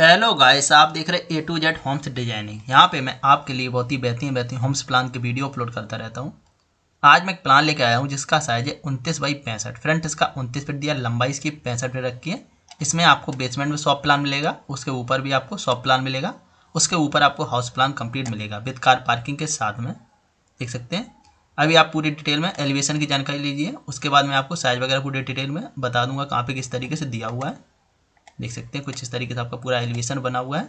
hello guys आप देख रहे A to Z homes designing यहाँ पे मैं आपके लिए बहुत ही बेहतरीन बेहतरीन होम्स प्लान की वीडियो अपलोड करता रहता हूँ आज मैं एक प्लान लेके आया हूँ जिसका साइज है उनतीस बाई पैंसठ फ्रंट इसका उनतीस फिट दिया लंबाई इसकी पैंसठ फिट रखी है इसमें आपको बेसमेंट में शॉप प्लान मिलेगा उसके ऊपर भी आपको शॉप प्लान मिलेगा उसके ऊपर आपको हाउस प्लान कम्प्लीट मिलेगा विद कार पार्किंग के साथ में देख सकते हैं अभी आप पूरी डिटेल में एलिवेशन की जानकारी लीजिए उसके बाद मैं आपको साइज वगैरह पूरी डिटेल में बता दूंगा कहाँ पे किस तरीके से दिया हुआ है देख सकते हैं कुछ इस तरीके से आपका पूरा एलिवेशन बना हुआ है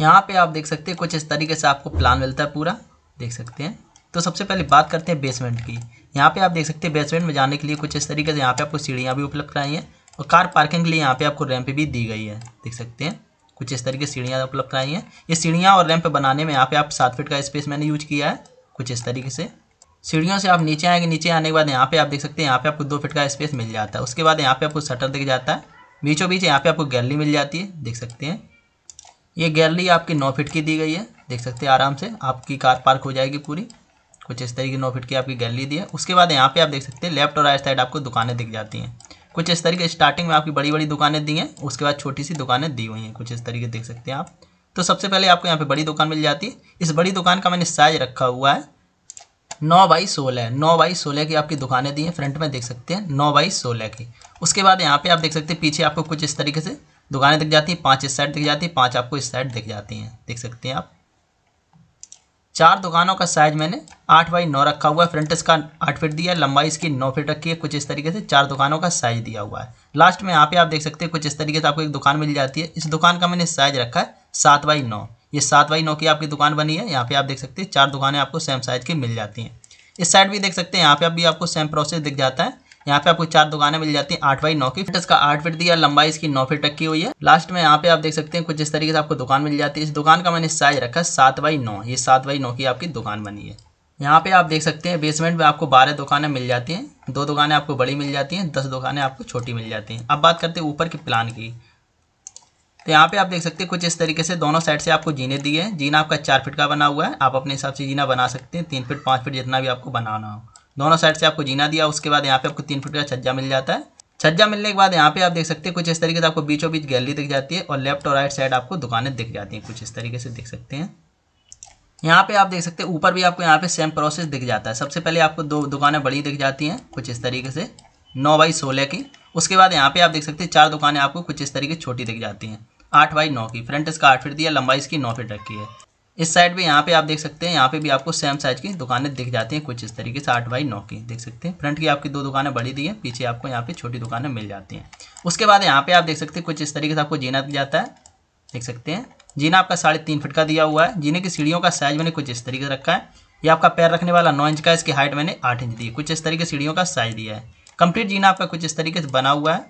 यहाँ पे आप देख सकते हैं कुछ इस तरीके से आपको प्लान मिलता है पूरा देख सकते हैं तो सबसे पहले बात करते हैं बेसमेंट की यहाँ पे आप देख सकते हैं बेसमेंट में जाने के लिए कुछ इस तरीके से यहाँ पे आपको सीढ़ियाँ भी उपलब्ध कराई हैं और कार पार्किंग के लिए यहाँ पे आपको रैंप भी दी गई है देख सकते हैं कुछ इस तरीके सीढ़ियाँ उपलब्ध कराई हैं ये सीढ़ियाँ और रैंप बनाने में यहाँ पे आप सात फिट का स्पेस मैंने यूज किया है कुछ इस तरीके से सीढ़ियों से आप नीचे आएंगे नीचे आने के बाद यहाँ पे आप देख सकते हैं यहाँ पे आपको दो फिट का स्पेस मिल जाता है उसके बाद यहाँ पे आपको शटर दिख जाता है बीचों बीच यहाँ पे आपको गैलरी मिल जाती है देख सकते हैं ये गैलरी आपकी नौ फिट की दी गई है देख सकते हैं आराम से आपकी कार पार्क हो जाएगी पूरी कुछ इस तरीके नौ फिट की आपकी गैलरी दी है उसके बाद यहाँ पे आप देख सकते हैं लेफ्ट और राइट साइड आपको दुकानें दिख जाती हैं कुछ इस तरीके स्टार्टिंग में आपकी बड़ी बड़ी दुकानें दी हैं उसके बाद छोटी सी दुकानें दी हुई हैं कुछ इस तरीके देख सकते हैं आप तो सबसे पहले आपको यहाँ पर बड़ी दुकान मिल जाती है इस बड़ी दुकान का मैंने साइज रखा हुआ है नौ बाई सोलह नौ बाई सोलह की आपकी दुकानें दी हैं फ्रंट में देख सकते हैं नौ बाई सोलह की उसके बाद यहाँ पे आप देख सकते हैं पीछे आपको कुछ इस तरीके से दुकानें दिख जाती हैं पाँच इस साइड दिख जाती हैं पाँच आपको इस साइड दिख जाती हैं देख सकते हैं आप चार दुकानों का साइज मैंने आठ बाई नौ रखा हुआ है फ्रंट इसका आठ फीट दिया लंबाई इसकी नौ फीट रखी है कुछ इस तरीके से चार दुकानों का साइज दिया हुआ है लास्ट में यहाँ पे आप देख सकते हैं कुछ इस तरीके से आपको एक दुकान मिल जाती है इस दुकान का मैंने साइज रखा है सात बाई नौ ये सात बाई नौ की आपकी दुकान बनी है यहाँ पे आप देख सकते हैं चार दुकानें आपको सेम साइज की मिल जाती हैं इस साइड भी देख सकते हैं यहाँ पे आप भी आपको सेम प्रोसेस दिख जाता है यहाँ पे आपको चार दुकानें मिल जाती है आठ बाई नौ की फिट इसका आठ फिट दिया लंबाई इसकी नौ फिट रखी हुई है लास्ट में यहाँ पे आप देख सकते हैं कुछ इस तरीके से आपको दुकान मिल जाती है इस दुकान का मैंने साइज रखा है सात बाई नौ ये सात बाई नौ की आपकी दुकान बनी है यहाँ पे आप देख सकते हैं बेसमेंट में आपको बारह दुकानें मिल जाती हैं दो दुकानें आपको बड़ी मिल जाती हैं दस दुकानें आपको छोटी मिल जाती हैं अब बात करते हैं ऊपर के प्लान की तो यहाँ पे आप देख सकते हैं कुछ इस तरीके से दोनों साइड से आपको जीने दिए हैं जीना आपका चार फिट का बना हुआ है आप अपने हिसाब से जीना बना सकते हैं तीन फिट पाँच फिट जितना भी आपको बनाना हो दोनों साइड से आपको जीना दिया उसके बाद यहाँ पे आपको तीन फुट का छज्जा मिल जाता है छज्जा मिलने के बाद यहाँ पे आप देख सकते हैं कुछ इस तरीके से आपको बीचों बीच गैलरी दिख जाती है और लेफ्ट और राइट साइड आपको दुकानें दिख जाती हैं कुछ इस तरीके से देख सकते हैं यहाँ पे आप देख सकते हैं ऊपर भी आपको यहाँ पे सेम प्रोसेस दिख जाता है सबसे पहले आपको दो दुकानें बड़ी दिख जाती हैं कुछ इस तरीके से नौ बाई सोलह की उसके बाद यहाँ पे आप देख सकते हैं चार दुकानें आपको कुछ इस तरीके छोटी दिख जाती हैं आठ बाई नौ की फ्रंट इसका आठ फिट दिया लंबाई इसकी नौ फिट रखी है इस साइड भी यहाँ पे आप देख सकते हैं यहाँ पे भी आपको सेम साइज की दुकानें दिख जाती हैं कुछ इस तरीके से आठ बाई नौ की देख सकते हैं फ्रंट की आपकी दो दुकानें बड़ी दी है पीछे आपको यहाँ पे छोटी दुकानें मिल जाती हैं उसके बाद यहाँ पे आप देख सकते हैं कुछ इस तरीके से आपको जीना दिख जाता है देख सकते हैं जीना आपका साढ़े तीन फिट का दिया हुआ है जीने की सीढ़ियों का साइज मैंने कुछ इस तरीके से रखा है या आपका पैर रखने वाला नौ इंच का इसकी हाइट मैंने आठ इंच दी है कुछ इस तरीके सीढ़ियों का साइज दिया है कंप्लीट जीना आपका कुछ इस तरीके से बना हुआ है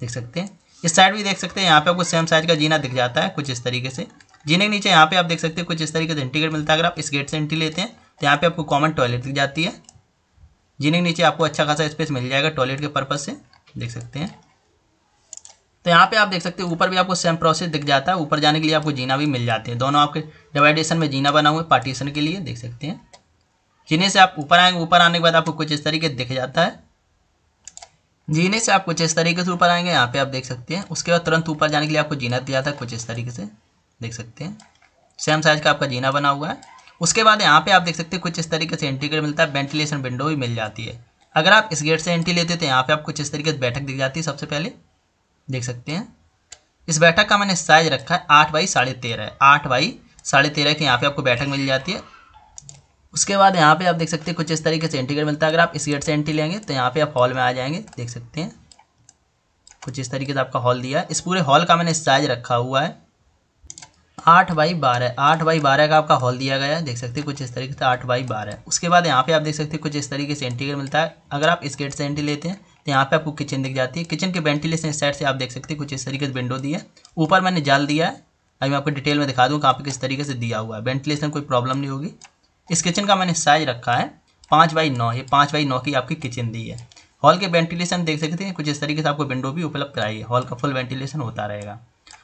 देख सकते हैं इस साइड भी देख सकते हैं यहाँ पे आपको सेम साइज का जीना दिख जाता है कुछ इस तरीके से जीने के नीचे यहाँ पे आप देख सकते हैं कुछ इस तरीके से एंट्री गेट मिलता है अगर आप इस गेट से एंट्री लेते हैं तो यहाँ पे आपको कॉमन टॉयलेट दिख जाती है जीने के नीचे आपको अच्छा खासा स्पेस मिल जाएगा टॉयलेट के पर्पज से देख सकते हैं तो यहाँ पे आप देख सकते हैं ऊपर भी आपको सेम प्रोसेस दिख जाता है ऊपर जाने के लिए आपको जीना भी मिल जाते हैं दोनों आपके डिवाइडेशन में जीना बना हुआ है पार्टीशन के लिए देख सकते हैं जीने से आप ऊपर आएंगे ऊपर आने के बाद आपको कुछ इस तरीके दिख जाता है जीने से आप कुछ इस तरीके से ऊपर आएंगे यहाँ पे आप देख सकते हैं उसके बाद तुरंत ऊपर जाने के लिए आपको जीना दिया जाता है कुछ इस तरीके से देख सकते हैं सेम साइज का आपका जीना बना हुआ है उसके बाद यहाँ पे आप देख सकते हैं कुछ इस तरीके से एंट्री गेट मिलता है वेंटिलेशन विंडो भी मिल जाती है अगर आप इस गेट से एंट्री लेते तो यहाँ पे आप कुछ इस तरीके से बैठक दिख जाती है सबसे पहले देख सकते हैं इस बैठक का मैंने साइज रखा है आठ बाई साढ़े तेरह आठ बाई साढ़े तेरह के यहाँ पे आपको बैठक मिल जाती है उसके बाद यहाँ पे आप देख सकते हैं कुछ इस तरीके से एंट्री गेट मिलता है अगर आप इस गेट से एंट्री लेंगे तो यहाँ पे आप हॉल में आ जाएंगे देख सकते हैं कुछ इस तरीके से आपका हॉल दिया है इस पूरे हॉल का मैंने साइज रखा हुआ है आठ बाई बारह आठ बाई बारह का आपका हॉल दिया गया है देख सकते हैं कुछ इस तरीके से आठ बाई बारह उसके बाद यहाँ पे आप देख सकते हैं कुछ इस तरीके से इंटीरियर मिलता है अगर आप इस गेट से एंट्री लेते हैं तो यहाँ पे आपको किचन दिख जाती है किचन के वेंटिलेशन साइड से आप देख सकते हैं कुछ इस तरीके से विंडो दी है ऊपर मैंने जाल दिया है अभी मैं आपको डिटेल में दिखा दूँ कहाँ पर किस तरीके से दिया हुआ है वेंटिलेशन कोई प्रॉब्लम नहीं होगी इस किचन का मैंने साइज रखा है पाँच बाई नौ ये पाँच बाई नौ की आपकी किचन दी है हॉल के वेंटिलेशन देख सकते हैं कुछ इस तरीके से आपको विंडो भी उपलब्ध कराई है हॉल का फुल वेंटिलेशन होता रहेगा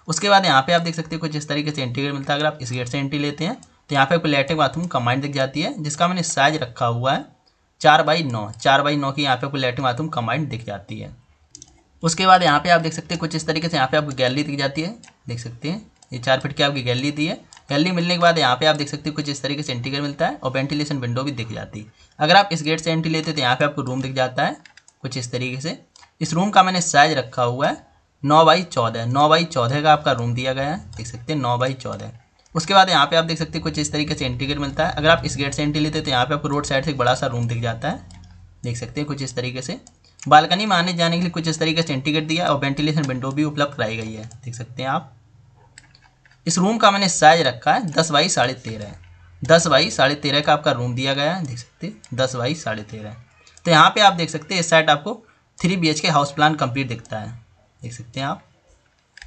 उसके बाद यहाँ पे आप देख सकते हो कुछ इस तरीके से एंट्री मिलता है अगर आप इस गेट से एंट्री लेते हैं तो यहाँ पे आपको लेटेक बाथरूम कम्बाइंड दिख जाती है जिसका मैंने साइज रखा हुआ है चार बाई नौ चार बाई नौ की यहाँ पे आपको लेटेक बाथरूम कमांड दिख जाती है उसके बाद यहाँ पे आप देख सकते हैं कुछ इस तरीके से यहाँ पे आपको गैलरी दिख जाती है देख सकते हैं ये चार फिट की आपकी गैलरी दी है गैलरी मिलने के बाद यहाँ पे आप देख सकते हैं कुछ इस तरीके से एंट्री मिलता है और वेंटिलेशन विंडो भी दिख जाती है अगर आप इस गेट से एंट्री लेते हैं तो यहाँ पे आपको रूम दिख जाता है कुछ इस तरीके से इस रूम का मैंने साइज रखा हुआ है नौ बाई चौदह नौ बाई चौदह का आपका रूम दिया गया है देख सकते हैं नौ बाई चौदह उसके बाद यहाँ पे आप देख सकते हैं कुछ इस तरीके से एंट्री गेट मिलता है अगर आप इस गेट से एंट्री लेते हैं तो यहाँ पे आपको रोड साइड से एक बड़ा सा रूम दिख जाता है देख सकते हैं कुछ इस तरीके से बालकनी में आने जाने के लिए कुछ इस तरीके से एंट्री गेट दिया और वेंटिलेशन विंडो भी उपलब्ध कराई गई है देख सकते हैं आप इस रूम का मैंने साइज रखा है दस बाई साढ़े तेरह दस बाई साढ़े तेरह का आपका रूम दिया गया है देख सकते हैं दस बाई साढ़े तेरह तो यहाँ पे आप देख सकते हैं इस साइड आपको three B K house plan complete दिखता है देख सकते हैं आप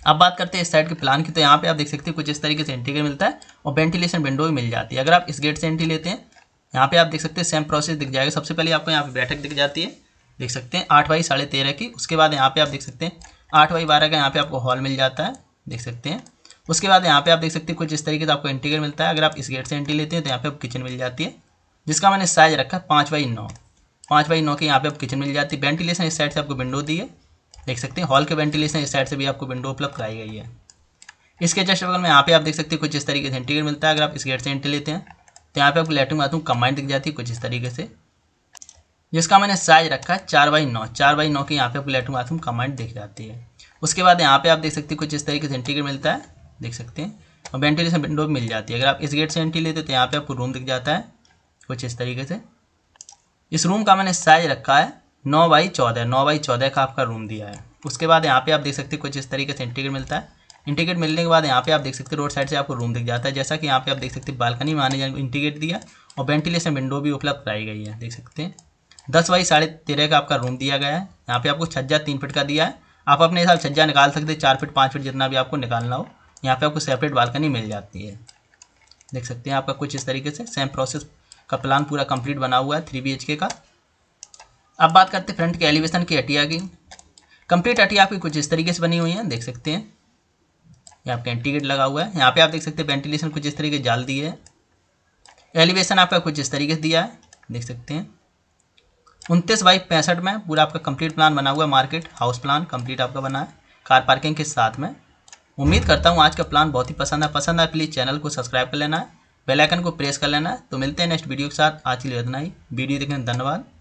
अब बात करते हैं इस साइड के प्लान की तो यहाँ पे आप देख सकते हैं कुछ इस तरीके से एंट्री गेट मिलता है और वेंटिलेशन विंडो भी मिल जाती है अगर आप इस गेट से एंट्री लेते हैं यहाँ पे आप देख सकते हैं सेम प्रोसेस दिख जाएगा सबसे पहले आपको यहाँ पे बैठक दिख जाती है देख सकते हैं आठ बाई साढ़े तेरह की उसके बाद यहाँ पे आप देख सकते हैं आठ बाई बारह का यहाँ पे आपको हॉल मिल जाता है देख सकते हैं उसके बाद यहाँ पे आप देख सकते हैं कुछ इस तरीके से आपको एंट्री गेट मिलता है अगर आप इस गेट से एंट्री लेते हैं तो यहाँ पे आप किचन मिल जाती है जिसका मैंने साइज रखा है पाँच बाई नौ पाँच बाई नौ के यहाँ पे आप किचन मिल जाती है वेंटिलेशन इस साइड से आपको विंडो दी है देख सकते हैं हॉल के वेंटिलेशन इस साइड से भी आपको विंडो उपलब्ध कराई गई है इसके जस्ट बगल में यहाँ पे आप देख सकते हैं कुछ इस तरीके से एंट्री मिलता है अगर आप इस गेट से एंट्री लेते हैं तो यहाँ पे आपको लेटरिन बाथरूम कंबाइंड दिख जाती है कुछ इस तरीके से जिसका मैंने साइज रखा है चार बाई नौ चार बाई नौ के यहाँ पे आपको लेटरिन बाथरूम कंबाइंड दिख जाती है उसके बाद यहाँ पे आप देख सकते हैं कुछ इस तरीके से एंट्री मिलता है देख सकते हैं और वेंटिलेशन विंडो मिल जाती है अगर आप इस गेट से एंट्री लेते तो यहाँ पे आपको रूम दिख जाता है कुछ इस तरीके से इस रूम का मैंने साइज रखा है नौ बाई चौदह नौ बाई चौदह का आपका रूम दिया है उसके बाद यहाँ पे आप देख सकते हैं कुछ इस तरीके से इंटीग्रेट मिलता है इंटीग्रेट मिलने के बाद यहाँ पे आप देख सकते हैं रोड साइड से आपको रूम दिख जाता है जैसा कि यहाँ पे आप देख सकते हैं बालकनी में आने जाने इंटीग्रेट दिया और वेंटिलेशन विंडो भी उपलब्ध कराई गई है देख सकते हैं दस बाई साढ़े तेरह का आपका रूम दिया गया है यहाँ पे आपको छज्जा तीन फिट का दिया है आप अपने हिसाब छज्जा निकाल सकते हैं चार फिट पाँच फिट जितना भी आपको निकालना हो यहाँ पर आपको सेपरेट बालकनी मिल जाती है देख सकते हैं आपका कुछ इस तरीके से सेम प्रोसेस का प्लान पूरा कंप्लीट बना हुआ है थ्री बी का अब बात करते हैं फ्रंट के एलिवेशन की अटिया की कंप्लीट अटिया आपकी कुछ इस तरीके से बनी हुई है देख सकते हैं यहाँ पे एंटी गेट लगा हुआ है यहाँ पे आप देख सकते हैं वेंटिलेशन कुछ इस तरीके जाल दी है एलिवेशन आपका कुछ इस तरीके से दिया है देख सकते हैं उनतीस बाई पैंसठ में पूरा आपका कंप्लीट प्लान बना हुआ है मार्केट हाउस प्लान कंप्लीट आपका बना है कार पार्किंग के साथ में उम्मीद करता हूँ आज का प्लान बहुत ही पसंद है पसंद है प्लीज़ चैनल को सब्सक्राइब कर लेना है बेलाइकन को प्रेस कर लेना है तो मिलते हैं नेक्स्ट वीडियो के साथ आज के लिए इतना ही वीडियो देखने धन्यवाद